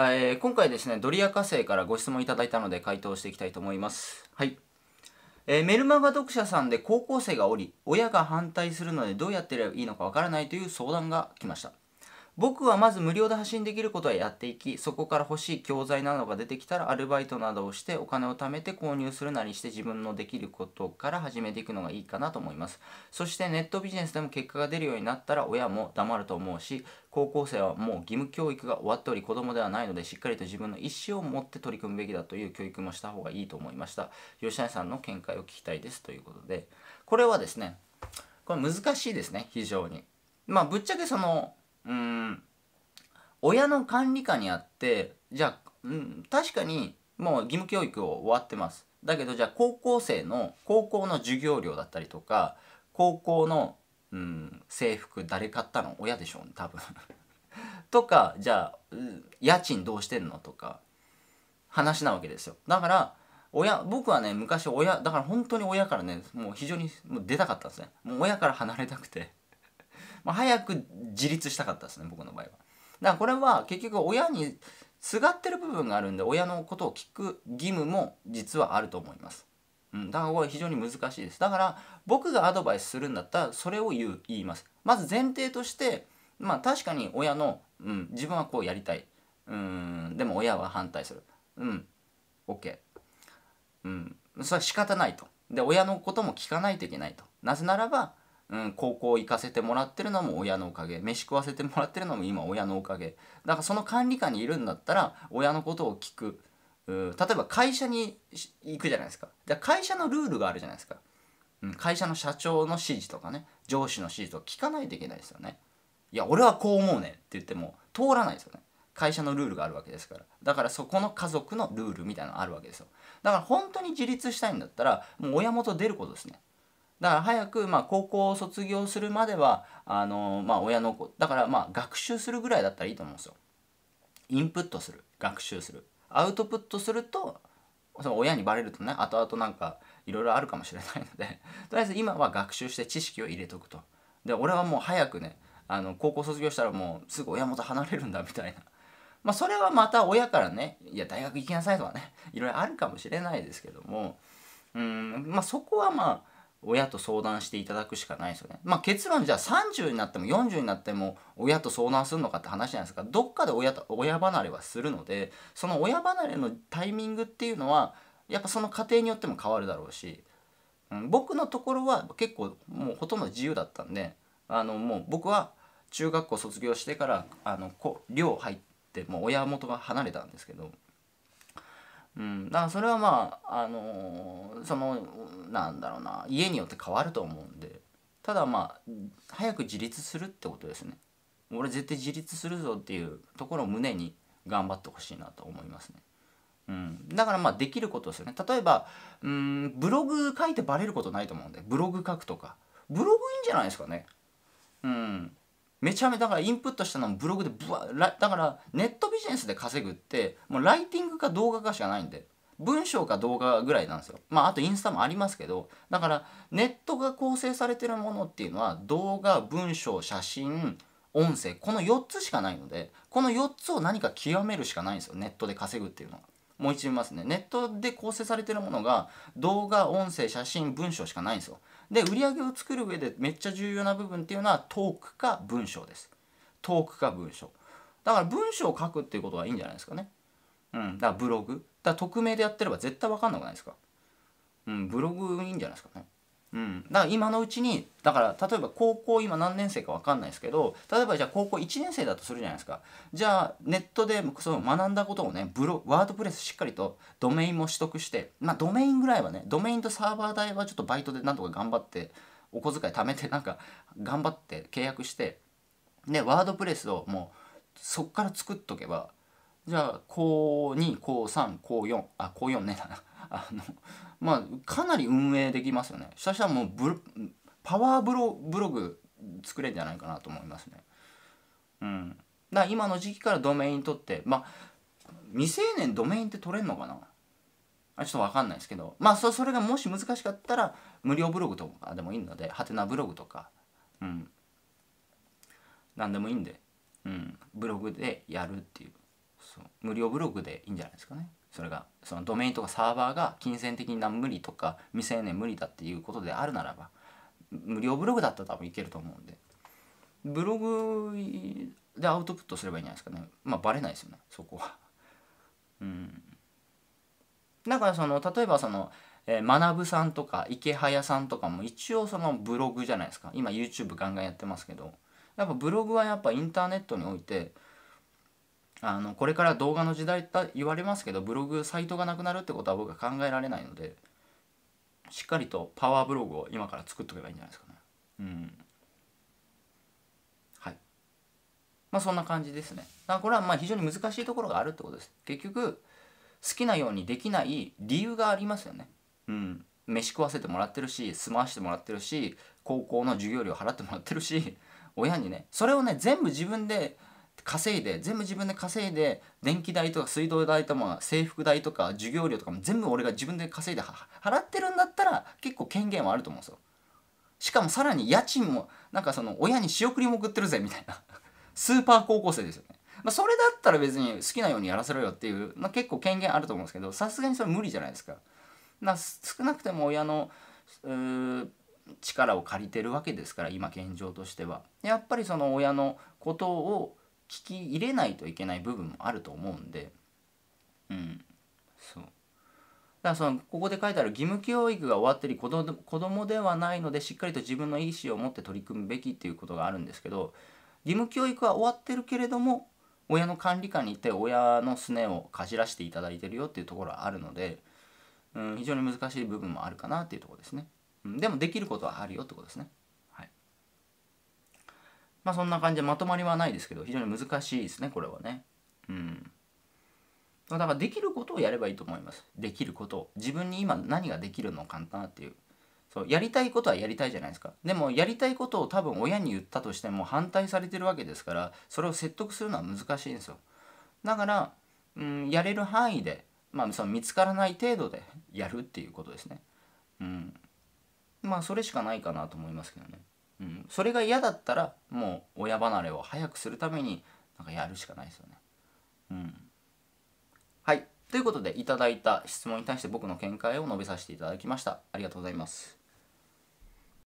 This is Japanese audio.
えー、今回ですねドリア火星からご質問いただいたので回答していきたいと思いますはい、えー、メルマガ読者さんで高校生がおり親が反対するのでどうやってればいいのかわからないという相談が来ました僕はまず無料で発信できることはやっていき、そこから欲しい教材などが出てきたらアルバイトなどをしてお金を貯めて購入するなりして自分のできることから始めていくのがいいかなと思います。そしてネットビジネスでも結果が出るようになったら親も黙ると思うし、高校生はもう義務教育が終わっており子供ではないのでしっかりと自分の意思を持って取り組むべきだという教育もした方がいいと思いました。吉谷さんの見解を聞きたいですということで、これはですね、これ難しいですね、非常に。まあぶっちゃけそのうん親の管理下にあってじゃあ、うん、確かにもう義務教育を終わってますだけどじゃあ高校生の高校の授業料だったりとか高校の、うん、制服誰買ったの親でしょうね多分 とかじゃあ家賃どうしてんのとか話なわけですよだから親僕はね昔親だから本当に親からねもう非常にもう出たかったんですねもう親から離れたくてまあ、早く自立したかったですね僕の場合は。だからこれは結局親にすがってる部分があるんで親のことを聞く義務も実はあると思います。うん、だからこれ非常に難しいです。だから僕がアドバイスするんだったらそれを言う言います。まず前提として、まあ、確かに親の、うん、自分はこうやりたい。うんでも親は反対する。うん OK。うんそれは仕方ないと。で親のことも聞かないといけないと。なぜならばうん、高校行かせてもらってるのも親のおかげ飯食わせてもらってるのも今親のおかげだからその管理下にいるんだったら親のことを聞くう例えば会社に行くじゃないですかで会社のルールがあるじゃないですか、うん、会社の社長の指示とかね上司の指示とか聞かないといけないですよねいや俺はこう思うねって言っても通らないですよね会社のルールがあるわけですからだからそこの家族のルールみたいなのあるわけですよだから本当に自立したいんだったらもう親元出ることですねだから早くまあ高校を卒業するまではあのまあ親の子だからまあ学習するぐらいだったらいいと思うんですよ。インプットする学習するアウトプットするとその親にバレるとね後々なんかいろいろあるかもしれないので とりあえず今は学習して知識を入れとくと。で俺はもう早くねあの高校卒業したらもうすぐ親元離れるんだみたいな。まあそれはまた親からねいや大学行きなさいとかねいろいろあるかもしれないですけどもうんまあそこはまあ親と相談していただくしかないですよね。まあ結論じゃあ30になっても40になっても親と相談するのかって話じゃないですかどっかで親と親離れはするのでその親離れのタイミングっていうのはやっぱその過程によっても変わるだろうし、うん、僕のところは結構もうほとんど自由だったんであのもう僕は中学校卒業してからあの寮入ってもう親元が離れたんですけど。うん、だからそれはまあ、あのー、そのなんだろうな家によって変わると思うんでただまあ早く自立するってことですね俺絶対自立するぞっていうところを胸に頑張ってほしいなと思いますね、うん、だからまあできることですよね例えばうんブログ書いてバレることないと思うんでブログ書くとかブログいいんじゃないですかねうんめちゃめちゃだからインプットしたのもブログでブワだからネットビジネスで稼ぐってもうライティングか動画かしかないんで文章か動画ぐらいなんですよまああとインスタもありますけどだからネットが構成されてるものっていうのは動画文章写真音声この4つしかないのでこの4つを何か極めるしかないんですよネットで稼ぐっていうのはもう一度見ますね。ネットで構成されてるものが動画、音声、写真、文章しかないんですよ。で、売り上げを作る上でめっちゃ重要な部分っていうのはトークか文章です。トークか文章。だから文章を書くっていうことはいいんじゃないですかね。うん。だからブログ。だから匿名でやってれば絶対わかんなくないですか。うん。ブログいいんじゃないですかね。うん、だから今のうちにだから例えば高校今何年生か分かんないですけど例えばじゃあ高校1年生だとするじゃないですかじゃあネットでその学んだことをねブロワードプレスしっかりとドメインも取得してまあドメインぐらいはねドメインとサーバー代はちょっとバイトでなんとか頑張ってお小遣い貯めてなんか頑張って契約してでワードプレスをもうそっから作っとけばじゃあ高2高3高4あ高4ねだな あのまあかなり運営できますよねそしたらもうブパワーブロブログ作れるんじゃないかなと思いますねうんだから今の時期からドメイン取ってまあ未成年ドメインって取れんのかなあちょっと分かんないですけどまあそれがもし難しかったら無料ブログとかでもいいのでハテナブログとかうん何でもいいんで、うん、ブログでやるっていう無料ブログでいいんじゃないですかねそれがそのドメインとかサーバーが金銭的な無理とか未成年無理だっていうことであるならば無料ブログだったら多分いけると思うんでブログでアウトプットすればいいんじゃないですかねまあバレないですよねそこはうんだからその例えばその、え学さんとか池早さんとかも一応そのブログじゃないですか今 YouTube ガンガンやってますけどやっぱブログはやっぱインターネットにおいてあのこれから動画の時代って言われますけどブログサイトがなくなるってことは僕は考えられないのでしっかりとパワーブログを今から作っとけばいいんじゃないですかねうんはいまあそんな感じですねだこれはまあ非常に難しいところがあるってことです結局好きなようにできない理由がありますよねうん飯食わせてもらってるし住まわしてもらってるし高校の授業料払ってもらってるし親にねそれをね全部自分で稼いで全部自分で稼いで電気代とか水道代とか制服代とか授業料とかも全部俺が自分で稼いで払ってるんだったら結構権限はあると思うんですよしかもさらに家賃もなんかその親に仕送りも送ってるぜみたいなスーパー高校生ですよね、まあ、それだったら別に好きなようにやらせろよっていう、まあ、結構権限あると思うんですけどさすがにそれ無理じゃないですかな少なくても親の力を借りてるわけですから今現状としてはやっぱりその親のことを聞き入れないといけない部分もあると思うんでうんそうだからそのここで書いてある義務教育が終わってり子ど供ではないのでしっかりと自分の意思を持って取り組むべきっていうことがあるんですけど義務教育は終わってるけれども親の管理下にいて親のすねをかじらせていただいてるよっていうところはあるので、うん、非常に難しい部分もあるかなっていうところですね、うん、でもできることはあるよってことですねまあそんな感じでまとまりはないですけど非常に難しいですねこれはねうんだからできることをやればいいと思いますできることを自分に今何ができるのかなっていうそうやりたいことはやりたいじゃないですかでもやりたいことを多分親に言ったとしても反対されてるわけですからそれを説得するのは難しいんですよだから、うん、やれる範囲で、まあ、その見つからない程度でやるっていうことですねうんまあそれしかないかなと思いますけどねうん、それが嫌だったらもう親離れを早くするためになんかやるしかないですよね。うん、はいということでいただいた質問に対して僕の見解を述べさせていただきました。ありがとうございます。